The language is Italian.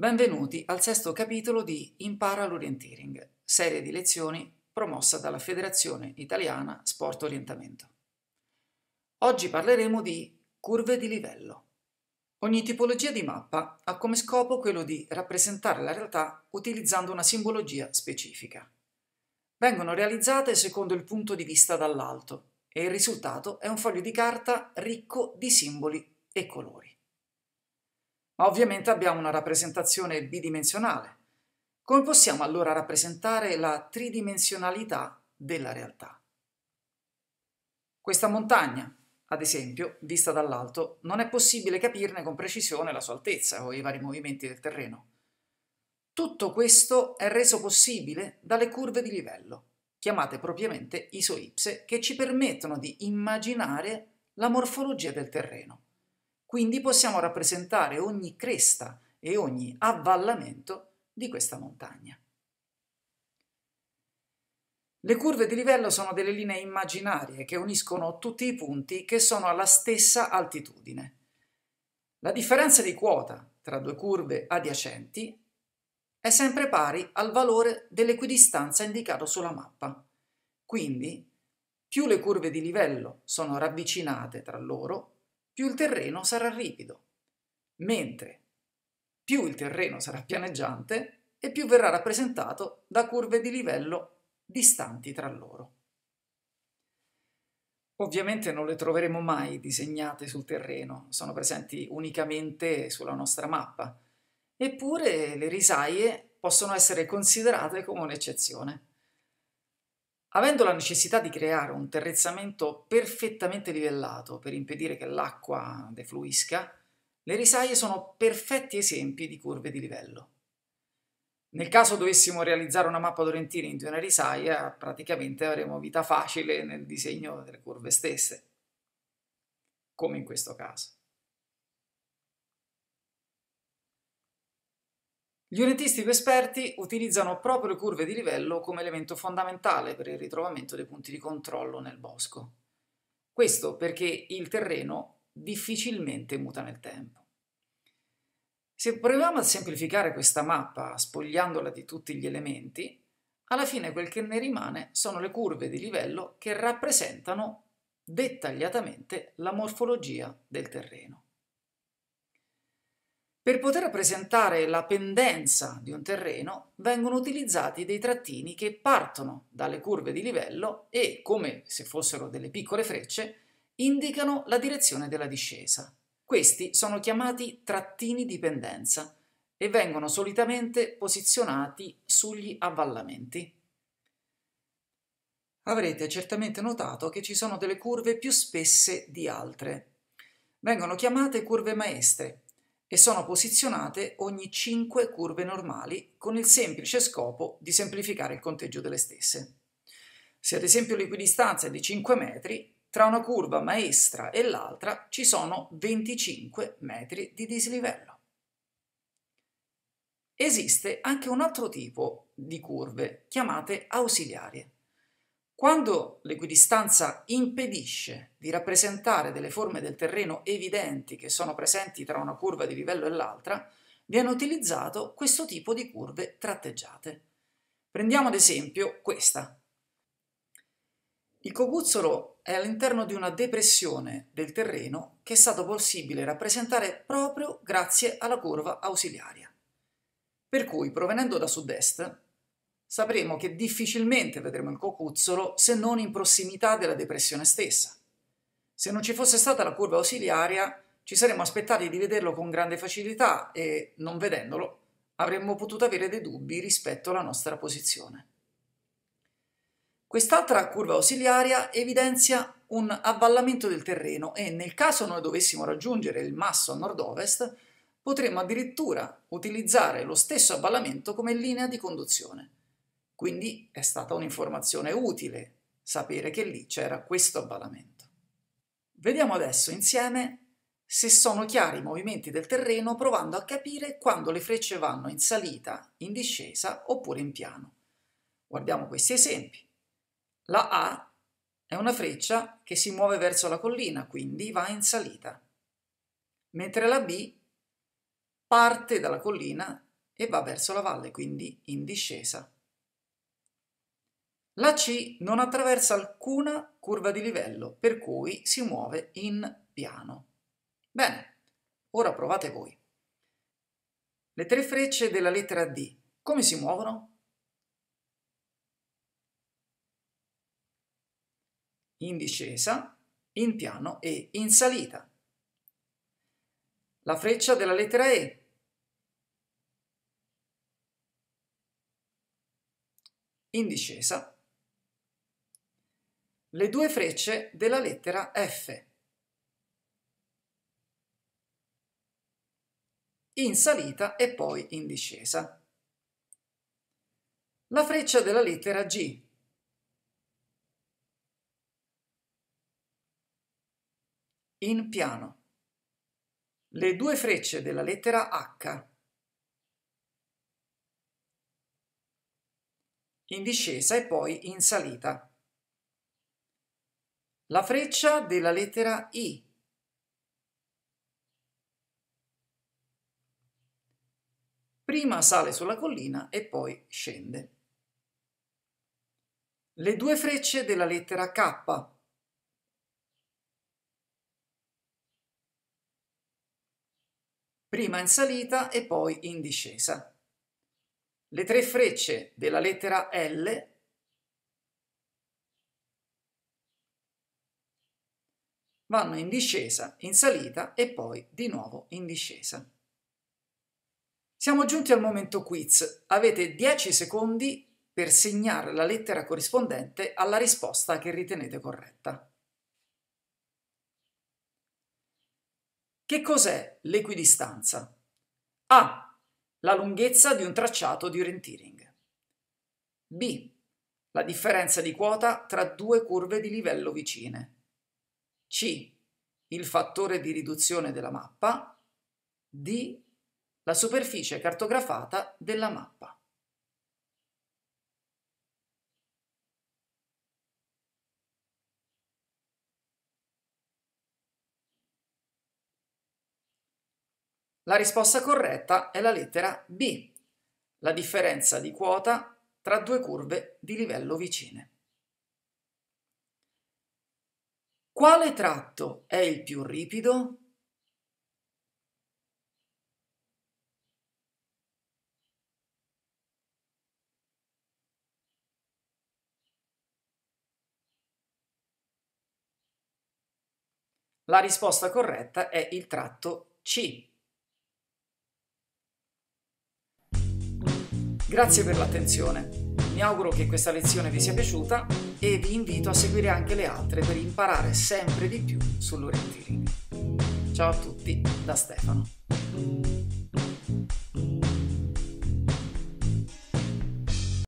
Benvenuti al sesto capitolo di Impara l'Orienteering, serie di lezioni promossa dalla Federazione Italiana Sport Orientamento. Oggi parleremo di curve di livello. Ogni tipologia di mappa ha come scopo quello di rappresentare la realtà utilizzando una simbologia specifica. Vengono realizzate secondo il punto di vista dall'alto e il risultato è un foglio di carta ricco di simboli e colori ma ovviamente abbiamo una rappresentazione bidimensionale. Come possiamo allora rappresentare la tridimensionalità della realtà? Questa montagna, ad esempio, vista dall'alto, non è possibile capirne con precisione la sua altezza o i vari movimenti del terreno. Tutto questo è reso possibile dalle curve di livello, chiamate propriamente isoipse, che ci permettono di immaginare la morfologia del terreno. Quindi possiamo rappresentare ogni cresta e ogni avvallamento di questa montagna. Le curve di livello sono delle linee immaginarie che uniscono tutti i punti che sono alla stessa altitudine. La differenza di quota tra due curve adiacenti è sempre pari al valore dell'equidistanza indicato sulla mappa. Quindi, più le curve di livello sono ravvicinate tra loro, più il terreno sarà ripido, mentre più il terreno sarà pianeggiante e più verrà rappresentato da curve di livello distanti tra loro. Ovviamente non le troveremo mai disegnate sul terreno, sono presenti unicamente sulla nostra mappa, eppure le risaie possono essere considerate come un'eccezione. Avendo la necessità di creare un terrezzamento perfettamente livellato per impedire che l'acqua defluisca, le risaie sono perfetti esempi di curve di livello. Nel caso dovessimo realizzare una mappa d'Orentina in una risaia, praticamente avremo vita facile nel disegno delle curve stesse, come in questo caso. Gli unitisti più esperti utilizzano proprio le curve di livello come elemento fondamentale per il ritrovamento dei punti di controllo nel bosco. Questo perché il terreno difficilmente muta nel tempo. Se proviamo a semplificare questa mappa spogliandola di tutti gli elementi, alla fine quel che ne rimane sono le curve di livello che rappresentano dettagliatamente la morfologia del terreno. Per poter rappresentare la pendenza di un terreno vengono utilizzati dei trattini che partono dalle curve di livello e, come se fossero delle piccole frecce, indicano la direzione della discesa. Questi sono chiamati trattini di pendenza e vengono solitamente posizionati sugli avvallamenti. Avrete certamente notato che ci sono delle curve più spesse di altre. Vengono chiamate curve maestre e sono posizionate ogni 5 curve normali con il semplice scopo di semplificare il conteggio delle stesse. Se ad esempio l'equidistanza è di 5 metri, tra una curva maestra e l'altra ci sono 25 metri di dislivello. Esiste anche un altro tipo di curve, chiamate ausiliarie. Quando l'equidistanza impedisce di rappresentare delle forme del terreno evidenti che sono presenti tra una curva di livello e l'altra, viene utilizzato questo tipo di curve tratteggiate. Prendiamo ad esempio questa. Il coguzzolo è all'interno di una depressione del terreno che è stato possibile rappresentare proprio grazie alla curva ausiliaria. Per cui, provenendo da sud-est, sapremo che difficilmente vedremo il cocuzzolo se non in prossimità della depressione stessa. Se non ci fosse stata la curva ausiliaria, ci saremmo aspettati di vederlo con grande facilità e, non vedendolo, avremmo potuto avere dei dubbi rispetto alla nostra posizione. Quest'altra curva ausiliaria evidenzia un avvallamento del terreno e nel caso noi dovessimo raggiungere il masso a nord-ovest, potremmo addirittura utilizzare lo stesso avvallamento come linea di conduzione. Quindi è stata un'informazione utile sapere che lì c'era questo avvalamento. Vediamo adesso insieme se sono chiari i movimenti del terreno provando a capire quando le frecce vanno in salita, in discesa oppure in piano. Guardiamo questi esempi. La A è una freccia che si muove verso la collina, quindi va in salita, mentre la B parte dalla collina e va verso la valle, quindi in discesa. La C non attraversa alcuna curva di livello, per cui si muove in piano. Bene, ora provate voi. Le tre frecce della lettera D, come si muovono? in discesa, in piano e in salita. La freccia della lettera E. In discesa, le due frecce della lettera F. in salita e poi in discesa. La freccia della lettera G. In piano. Le due frecce della lettera H. In discesa e poi in salita la freccia della lettera I. Prima sale sulla collina e poi scende. Le due frecce della lettera K. Prima in salita e poi in discesa. Le tre frecce della lettera L vanno in discesa, in salita e poi di nuovo in discesa. Siamo giunti al momento quiz. Avete 10 secondi per segnare la lettera corrispondente alla risposta che ritenete corretta. Che cos'è l'equidistanza? A. La lunghezza di un tracciato di orienteering. B. La differenza di quota tra due curve di livello vicine. C. Il fattore di riduzione della mappa. D. La superficie cartografata della mappa. La risposta corretta è la lettera B, la differenza di quota tra due curve di livello vicine. Quale tratto è il più ripido? La risposta corretta è il tratto C. Grazie per l'attenzione. Mi auguro che questa lezione vi sia piaciuta e vi invito a seguire anche le altre per imparare sempre di più sull'Orettirini. Ciao a tutti da Stefano.